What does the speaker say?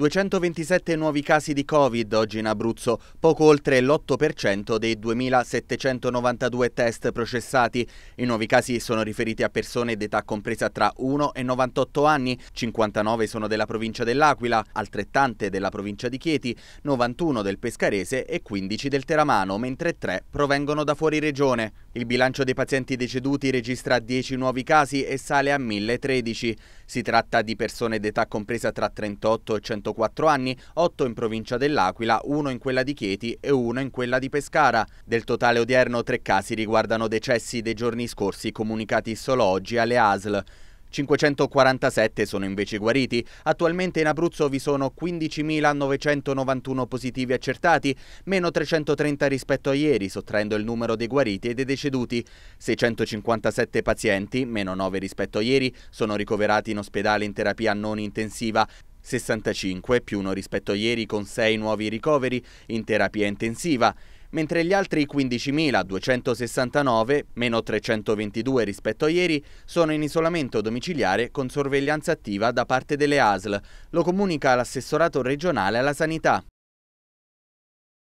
227 nuovi casi di Covid oggi in Abruzzo, poco oltre l'8% dei 2.792 test processati. I nuovi casi sono riferiti a persone d'età compresa tra 1 e 98 anni, 59 sono della provincia dell'Aquila, altrettante della provincia di Chieti, 91 del Pescarese e 15 del Teramano, mentre 3 provengono da fuori regione. Il bilancio dei pazienti deceduti registra 10 nuovi casi e sale a 1013. Si tratta di persone d'età compresa tra 38 e 140 sotto 4 anni, 8 in provincia dell'Aquila, 1 in quella di Chieti e 1 in quella di Pescara. Del totale odierno 3 casi riguardano decessi dei giorni scorsi comunicati solo oggi alle ASL. 547 sono invece guariti. Attualmente in Abruzzo vi sono 15.991 positivi accertati, meno 330 rispetto a ieri, sottraendo il numero dei guariti e dei deceduti. 657 pazienti, meno 9 rispetto a ieri, sono ricoverati in ospedale in terapia non intensiva. 65 più uno rispetto a ieri con 6 nuovi ricoveri in terapia intensiva, mentre gli altri 15.269, meno 322 rispetto a ieri, sono in isolamento domiciliare con sorveglianza attiva da parte delle ASL, lo comunica l'assessorato regionale alla sanità.